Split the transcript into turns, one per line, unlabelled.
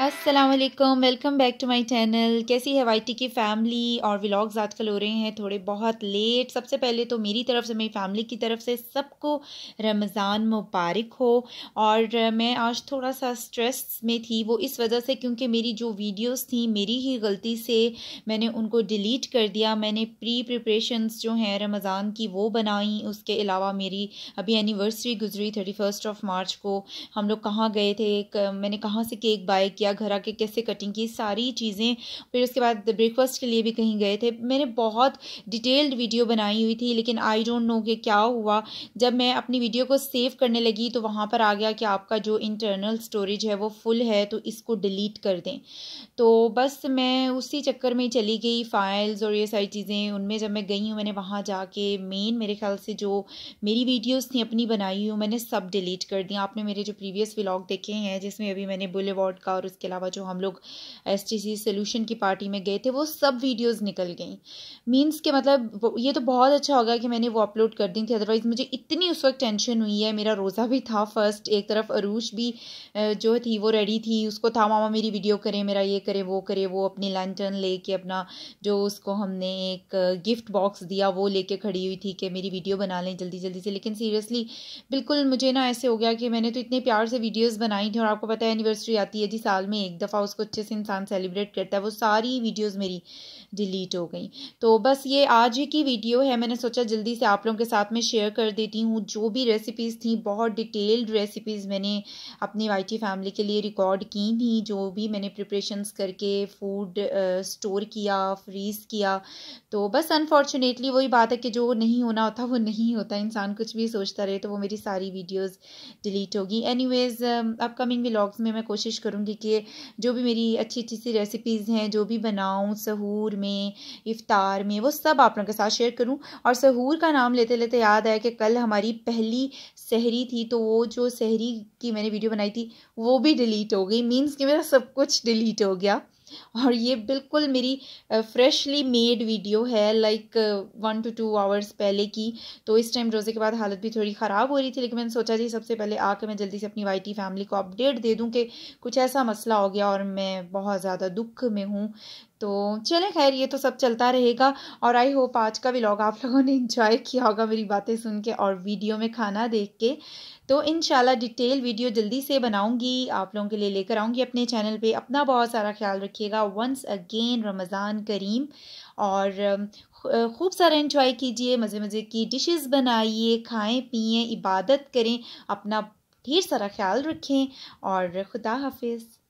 Aslam welcome back to my channel कैसी है YT की फ़ैमिली और व्लॉग्स आजकल हो रहे हैं थोड़े बहुत लेट सबसे पहले तो मेरी तरफ से मेरी फ़ैमिली की तरफ से सबको रमज़ान मुबारक हो और मैं आज थोड़ा सा स्ट्रेस में थी वो इस वजह से क्योंकि मेरी जो वीडियोस थी मेरी ही गलती से मैंने उनको डिलीट कर दिया मैंने प्री प्रिपरेशंस जो हैं रमज़ान की वो बनाई उसके अलावा मेरी अभी एनिवर्सरी गुजरी थर्टी ऑफ मार्च को हम लोग कहाँ गए थे मैंने कहाँ से केक बाय किया किया घर आके कैसे कटिंग की सारी चीज़ें फिर उसके बाद ब्रेकफास्ट के लिए भी कहीं गए थे मैंने बहुत डिटेल्ड वीडियो बनाई हुई थी लेकिन आई डोंट नो कि क्या हुआ जब मैं अपनी वीडियो को सेव करने लगी तो वहाँ पर आ गया कि आपका जो इंटरनल स्टोरेज है वो फुल है तो इसको डिलीट कर दें तो बस मैं उसी चक्कर में चली गई फाइल्स और ये सारी चीज़ें उनमें जब मैं गई हूँ मैंने वहाँ जाके मेन मेरे ख्याल से जो मेरी वीडियोस थी अपनी बनाई हुई मैंने सब डिलीट कर दी आपने मेरे जो प्रीवियस व्लॉग देखे हैं जिसमें अभी मैंने बुलेवार्ड का और इसके अलावा जो हम लोग एस टी सी सोल्यूशन की पार्टी में गए थे वो सब वीडियोस निकल गई मीन्स के मतलब ये तो बहुत अच्छा होगा कि मैंने वो अपलोड कर दी थी अदरवाइज़ मुझे इतनी उस वक्त टेंशन हुई है मेरा रोज़ा भी था फर्स्ट एक तरफ अरूश भी जो थी वो रेडी थी उसको था मामा मेरी वीडियो करे मेरा ये करे वो करे वो अपनी ले कर अपना जो उसको हमने एक गिफ्ट बॉक्स दिया वो लेके खड़ी हुई थी कि मेरी वीडियो बना लें जल्दी जल्दी से लेकिन सीरियसली बिल्कुल मुझे ना ऐसे हो गया कि मैंने तो इतने प्यार से वीडियोस बनाई थी और आपको पता है एनिवर्सरी आती है जी साल साल में एक दफ़ा उसको अच्छे से इंसान सेलिब्रेट करता है वो सारी वीडियोज़ मेरी डिलीट हो गई तो बस ये आज ही की वीडियो है मैंने सोचा जल्दी से आप लोगों के साथ में शेयर कर देती हूँ जो भी रेसिपीज़ थी बहुत डिटेल्ड रेसिपीज़ मैंने अपनी वाइटी फैमिली के लिए रिकॉर्ड की थी जो भी मैंने प्रिपरेशंस करके फूड स्टोर किया फ्रीज़ किया तो बस अनफॉर्चुनेटली वही बात है कि जो नहीं होना होता वो नहीं होता इंसान कुछ भी सोचता रहे तो वो मेरी सारी वीडियोज़ डिलीट होगी वेज अपकमिंग व्लॉग्स में मैं कोशिश करूँगी कि लिए जो भी मेरी अच्छी अच्छी सी रेसिपीज़ हैं जो भी बनाऊँ सहूर में इफ़ार में वो सब आप लोगों के साथ शेयर करूँ और सहूर का नाम लेते लेते याद आया कि कल हमारी पहली सहरी थी तो वो जो सहरी की मैंने वीडियो बनाई थी वो भी डिलीट हो गई मीन्स कि मेरा सब कुछ डिलीट हो गया और ये बिल्कुल मेरी फ्रेशली मेड वीडियो है like one two two hours पहले की तो इस टाइम रोज़े के बाद हालत भी थोड़ी ख़राब हो रही थी लेकिन मैंने सोचा जी सबसे पहले आके मैं जल्दी से अपनी वाइटी फैमिली को अपडेट दे दूँ कि कुछ ऐसा मसला हो गया और मैं बहुत ज़्यादा दुख में हूँ तो चलें खैर ये तो सब चलता रहेगा और आई होप आज का व्लॉग आप लोगों ने इन्जॉय किया होगा मेरी बातें सुन के और वीडियो में खाना देख के तो इन डिटेल वीडियो जल्दी से बनाऊंगी आप लोगों के लिए लेकर आऊँगी अपने चैनल पे अपना बहुत सारा ख्याल रखिएगा वंस अगेन रमज़ान करीम और खूब सारा इन्जॉय कीजिए मज़े मज़े की डिशेस बनाइए खाएं पिएँ इबादत करें अपना ढेर सारा ख्याल रखें और खुदा हाफिज़